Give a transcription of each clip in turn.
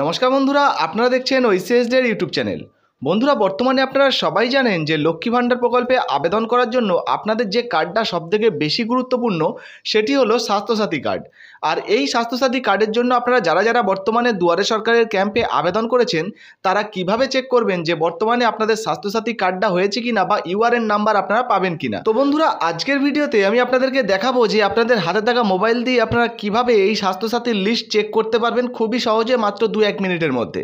নমস্কার বন্ধুরা আপনারা দেখছেন এর ইউটিউব চ্যানেল বন্ধুরা বর্তমানে আপনারা সবাই জানেন যে লক্ষ্মী ভাণ্ডার প্রকল্পে আবেদন করার জন্য আপনাদের যে কার্ডটা সবথেকে বেশি গুরুত্বপূর্ণ সেটি হলো স্বাস্থ্যসাথী কার্ড আর এই স্বাস্থ্যসাথী কার্ডের জন্য আপনারা যারা যারা বর্তমানে দুয়ারে সরকারের ক্যাম্পে আবেদন করেছেন তারা কিভাবে চেক করবেন যে বর্তমানে আপনাদের স্বাস্থ্যসাথী কার্ডটা হয়েছে কিনা বা ইউআরএন নাম্বার আপনারা পাবেন কিনা তো বন্ধুরা আজকের ভিডিওতে আমি আপনাদেরকে দেখাবো যে আপনাদের হাতে থাকা মোবাইল দিয়ে আপনারা কিভাবে এই স্বাস্থ্যসাথীর লিস্ট চেক করতে পারবেন খুবই সহজে মাত্র দু এক মিনিটের মধ্যে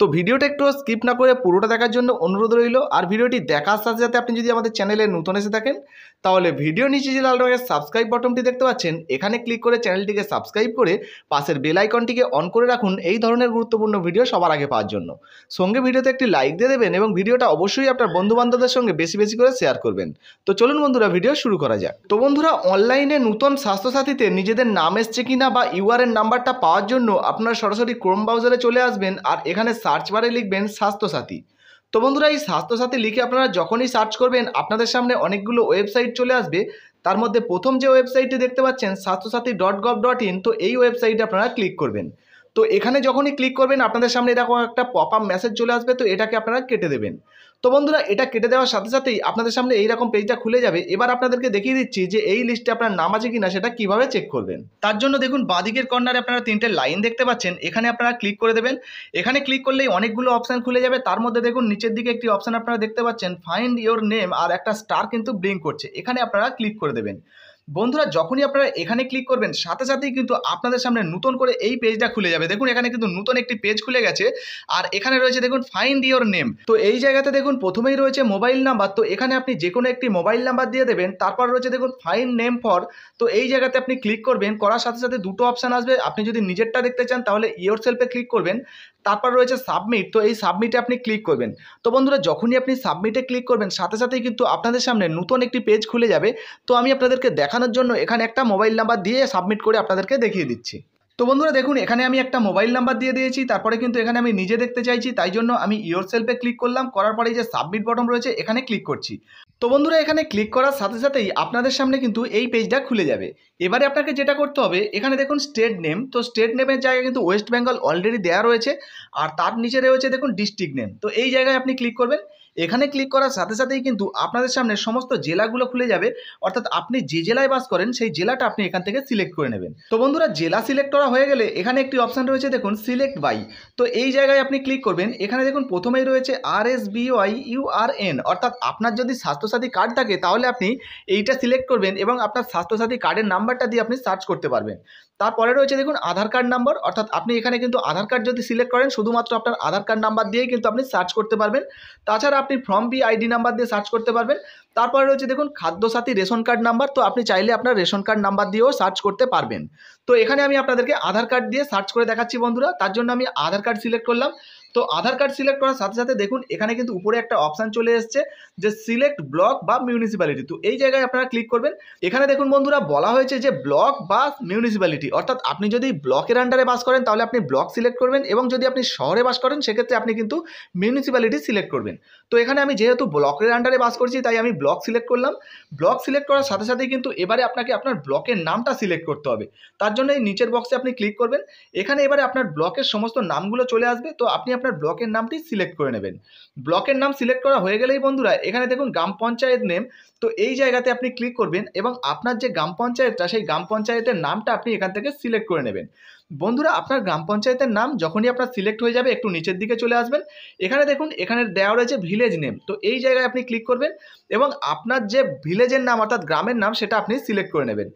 তো ভিডিওটা একটু স্কিপ না করে পুরোটা দেখার জন্য অনুরোধ রইল আর ভিডিওটি দেখার সাথে সাথে আপনি যদি আমাদের চ্যানেলে নতুন এসে থাকেন তাহলে ভিডিও নিচে যে লাল রঙের সাবস্ক্রাইব বটনটি দেখতে পাচ্ছেন এখানে ক্লিক করে চ্যানেলটিকে সাবস্ক্রাইব করে পাশের বেল আইকনটিকে অন করে রাখুন এই ধরনের গুরুত্বপূর্ণ ভিডিও সবার আগে পাওয়ার জন্য সঙ্গে ভিডিওতে একটি লাইক দিয়ে দেবেন এবং ভিডিওটা অবশ্যই আপনার বন্ধুবান্ধবদের সঙ্গে বেশি বেশি করে শেয়ার করবেন তো চলুন বন্ধুরা ভিডিও শুরু করা যাক তো বন্ধুরা অনলাইনে নতুন স্বাস্থ্যসাথীতে নিজেদের নাম এসছে কিনা বা ইউআরএন নাম্বারটা পাওয়ার জন্য আপনারা সরাসরি ক্রোম ব্রাউজারে চলে আসবেন আর এখানে সার্চ বারে লিখবেন স্বাস্থ্যসাথী তো বন্ধুরা এই স্বাস্থ্যসাথী লিখে আপনারা যখনই সার্চ করবেন আপনাদের সামনে অনেকগুলো ওয়েবসাইট চলে আসবে তার মধ্যে প্রথম যে ওয়েবসাইটটি দেখতে পাচ্ছেন Swasthyasathi dot gov dot in তো এই ওয়েবসাইটে আপনারা ক্লিক করবেন তো এখানে যখনই ক্লিক করবেন আপনাদের সামনে এরকম একটা পপ আপ মেসেজ চলে আসবে তো এটাকে আপনারা কেটে দেবেন তো বন্ধুরা এটা কেটে দেওয়ার সাথে সাথেই আপনাদের সামনে এইরকম পেজটা খুলে যাবে এবার আপনাদেরকে দেখিয়ে দিচ্ছি যে এই লিস্টে আপনার নাম আছে কিনা সেটা কিভাবে চেক করবেন তার জন্য দেখুন বাদিকের কর্নারে আপনারা তিনটে লাইন দেখতে পাচ্ছেন এখানে আপনারা ক্লিক করে দেবেন এখানে ক্লিক করলেই অনেকগুলো অপশান খুলে যাবে তার মধ্যে দেখুন নিচের দিকে একটি অপশান আপনারা দেখতে পাচ্ছেন ফাইন্ড ইয়োর নেম আর একটা স্টার কিন্তু ব্লিঙ্ক করছে এখানে আপনারা ক্লিক করে দেবেন বন্ধুরা যখনই আপনারা এখানে ক্লিক করবেন সাথে সাথেই কিন্তু আপনাদের সামনে নতুন করে এই পেজটা খুলে যাবে দেখুন এখানে কিন্তু নতুন একটি পেজ খুলে গেছে আর এখানে রয়েছে দেখুন ফাইন্ড ইয়োর নেম তো এই জায়গাতে দেখুন প্রথমেই রয়েছে মোবাইল নাম্বার তো এখানে আপনি যে কোনো একটি মোবাইল নাম্বার দিয়ে দেবেন তারপর রয়েছে দেখুন ফাইন্ড নেম ফর তো এই জায়গাতে আপনি ক্লিক করবেন করার সাথে সাথে দুটো অপশান আসবে আপনি যদি নিজেরটা দেখতে চান তাহলে ইয়োর সেলফে ক্লিক করবেন তারপর রয়েছে সাবমিট তো এই সাবমিটে আপনি ক্লিক করবেন তো বন্ধুরা যখনই আপনি সাবমিটে ক্লিক করবেন সাথে সাথেই কিন্তু আপনাদের সামনে নতুন একটি পেজ খুলে যাবে তো আমি আপনাদেরকে দেখা দেখানোর জন্য এখানে একটা মোবাইল নাম্বার দিয়ে সাবমিট করে আপনাদেরকে দেখিয়ে দিচ্ছি তো বন্ধুরা দেখুন এখানে আমি একটা মোবাইল নাম্বার দিয়ে দিয়েছি তারপরে কিন্তু এখানে আমি নিজে দেখতে চাইছি তাই জন্য আমি ইয়োর সেলফে ক্লিক করলাম করার পরে যে সাবমিট বটন রয়েছে এখানে ক্লিক করছি তো বন্ধুরা এখানে ক্লিক করার সাথে সাথেই আপনাদের সামনে কিন্তু এই পেজটা খুলে যাবে এবারে আপনাকে যেটা করতে হবে এখানে দেখুন স্টেট নেম তো স্টেট নেমের জায়গায় কিন্তু ওয়েস্ট বেঙ্গল অলরেডি দেওয়া রয়েছে আর তার নিচে রয়েছে দেখুন ডিস্ট্রিক্ট নেম তো এই জায়গায় আপনি ক্লিক করবেন এখানে ক্লিক করার সাথে সাথেই কিন্তু আপনাদের সামনে সমস্ত জেলাগুলো খুলে যাবে অর্থাৎ আপনি যে জেলায় বাস করেন সেই জেলাটা আপনি এখান থেকে সিলেক্ট করে নেবেন তো বন্ধুরা জেলা সিলেক্ট করা হয়ে গেলে এখানে একটি অপশান রয়েছে দেখুন সিলেক্ট বাই তো এই জায়গায় আপনি ক্লিক করবেন এখানে দেখুন প্রথমেই রয়েছে আর এস বিওয়াই ইউআরএন অর্থাৎ আপনার যদি স্বাস্থ্যসাথী কার্ড থাকে তাহলে আপনি এইটা সিলেক্ট করবেন এবং আপনার স্বাস্থ্যসাথী কার্ডের নাম্বারটা দিয়ে আপনি সার্চ করতে পারবেন তারপরে রয়েছে দেখুন আধার কার্ড নাম্বার অর্থাৎ আপনি এখানে কিন্তু আধার কার্ড যদি সিলেক্ট করেন শুধুমাত্র আপনার আধার কার্ড নাম্বার দিয়েই কিন্তু আপনি সার্চ করতে পারবেন তাছাড়া আপনি ফর্ম বি আইডি নাম্বার দিয়ে সার্চ করতে পারবেন তারপরে রয়েছে দেখুন খাদ্যসাথী রেশন কার্ড নাম্বার তো আপনি চাইলে আপনার রেশন কার্ড নাম্বার দিয়েও সার্চ করতে পারবেন তো এখানে আমি আপনাদেরকে আধার কার্ড দিয়ে সার্চ করে দেখাচ্ছি বন্ধুরা তার জন্য আমি আধার কার্ড সিলেক্ট করলাম তো আধার কার্ড সিলেক্ট করার সাথে সাথে দেখুন এখানে কিন্তু উপরে একটা অপশান চলে এসছে যে সিলেক্ট ব্লক বা মিউনিসিপ্যালিটি তো এই জায়গায় আপনারা ক্লিক করবেন এখানে দেখুন বন্ধুরা বলা হয়েছে যে ব্লক বা মিউনিসিপ্যালিটি অর্থাৎ আপনি যদি ব্লকের আন্ডারে বাস করেন তাহলে আপনি ব্লক সিলেক্ট করবেন এবং যদি আপনি শহরে বাস করেন সেক্ষেত্রে আপনি কিন্তু মিউনিসিপ্যালিটি সিলেক্ট করবেন তো এখানে আমি যেহেতু ব্লকের আন্ডারে বাস করছি তাই আমি ব্লক সিলেক্ট করলাম ব্লক সিলেক্ট করার সাথে সাথে কিন্তু এবারে আপনাকে আপনার ব্লকের নামটা সিলেক্ট করতে হবে তার জন্য এই নিচের বক্সে আপনি ক্লিক করবেন এখানে এবারে আপনার ব্লকের সমস্ত নামগুলো চলে আসবে তো আপনি আপনার আপনার ব্লকের নামটি সিলেক্ট করে নেবেন ব্লকের নাম সিলেক্ট করা হয়ে গেলেই বন্ধুরা এখানে দেখুন গ্রাম পঞ্চায়েত নেম তো এই জায়গাতে আপনি ক্লিক করবেন এবং আপনার যে গ্রাম পঞ্চায়েতটা সেই গ্রাম পঞ্চায়েতের নামটা আপনি এখান থেকে সিলেক্ট করে নেবেন বন্ধুরা আপনার গ্রাম পঞ্চায়েতের নাম যখনই আপনার সিলেক্ট হয়ে যাবে একটু নিচের দিকে চলে আসবেন এখানে দেখুন এখানে দেওয়া রয়েছে ভিলেজ নেম তো এই জায়গায় আপনি ক্লিক করবেন এবং আপনার যে ভিলেজের নাম অর্থাৎ গ্রামের নাম সেটা আপনি সিলেক্ট করে নেবেন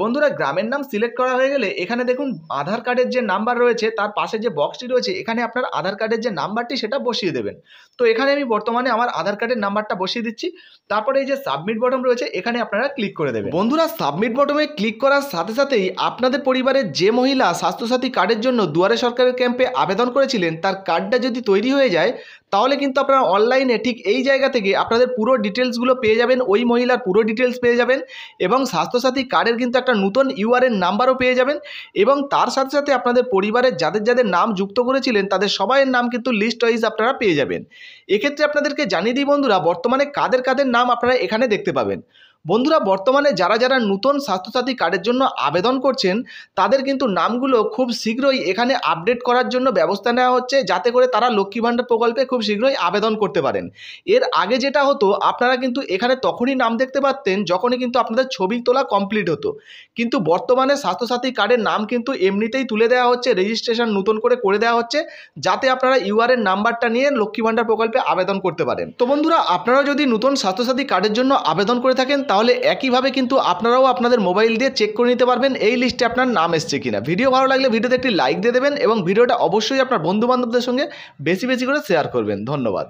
বন্ধুরা গ্রামের নাম সিলেক্ট করা হয়ে গেলে এখানে দেখুন আধার কার্ডের যে নাম্বার রয়েছে তার পাশে যে বক্সটি রয়েছে এখানে আপনার আধার কার্ডের যে নাম্বারটি সেটা বসিয়ে দেবেন তো এখানে আমি বর্তমানে আমার আধার কার্ডের নাম্বারটা বসিয়ে দিচ্ছি তারপরে এই যে সাবমিট বটম রয়েছে এখানে আপনারা ক্লিক করে দেবেন বন্ধুরা সাবমিট বটমে ক্লিক করার সাথে সাথেই আপনাদের পরিবারের যে মহিলা স্বাস্থ্যসাথী কার্ডের জন্য দুয়ারে সরকারের ক্যাম্পে আবেদন করেছিলেন তার কার্ডটা যদি তৈরি হয়ে যায় তাহলে কিন্তু আপনারা অনলাইনে ঠিক এই জায়গা থেকে আপনাদের পুরো ডিটেলসগুলো পেয়ে যাবেন ওই মহিলার পুরো ডিটেলস পেয়ে যাবেন এবং স্বাস্থ্যসাথী কার্ডের কিন্তু একটা নতুন ইউআরএন নাম্বারও পেয়ে যাবেন এবং তার সাথে সাথে আপনাদের পরিবারের যাদের যাদের নাম যুক্ত করেছিলেন তাদের সবাইয়ের নাম কিন্তু লিস্ট ওয়াইজ আপনারা পেয়ে যাবেন এক্ষেত্রে আপনাদেরকে জানিয়ে দিই বন্ধুরা বর্তমানে কাদের কাদের নাম আপনারা এখানে দেখতে পাবেন বন্ধুরা বর্তমানে যারা যারা নতুন স্বাস্থ্যসাথী কার্ডের জন্য আবেদন করছেন তাদের কিন্তু নামগুলো খুব শীঘ্রই এখানে আপডেট করার জন্য ব্যবস্থা নেওয়া হচ্ছে যাতে করে তারা লক্ষ্মী ভাণ্ডার প্রকল্পে খুব শীঘ্রই আবেদন করতে পারেন এর আগে যেটা হতো আপনারা কিন্তু এখানে তখনই নাম দেখতে পারতেন যখনই কিন্তু আপনাদের ছবি তোলা কমপ্লিট হতো কিন্তু বর্তমানে স্বাস্থ্যসাথী কার্ডের নাম কিন্তু এমনিতেই তুলে দেওয়া হচ্ছে রেজিস্ট্রেশন নতুন করে করে দেওয়া হচ্ছে যাতে আপনারা ইউআরের নাম্বারটা নিয়ে লক্ষ্মী ভাণ্ডার প্রকল্পে আবেদন করতে পারেন তো বন্ধুরা আপনারা যদি নতুন স্বাস্থ্যসাথী কার্ডের জন্য আবেদন করে থাকেন তাহলে একইভাবে কিন্তু আপনারাও আপনাদের মোবাইল দিয়ে চেক করে নিতে পারবেন এই লিস্টে আপনার নাম এসছে কিনা ভিডিও ভালো লাগলে ভিডিওতে একটি লাইক দিয়ে দেবেন এবং ভিডিওটা অবশ্যই আপনার বন্ধুবান্ধবদের সঙ্গে বেশি বেশি করে শেয়ার করবেন ধন্যবাদ